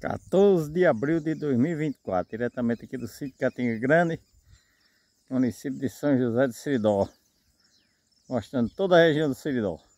14 de abril de 2024, diretamente aqui do sítio Catinga Grande, município de São José de Seridó, mostrando toda a região do Seridó.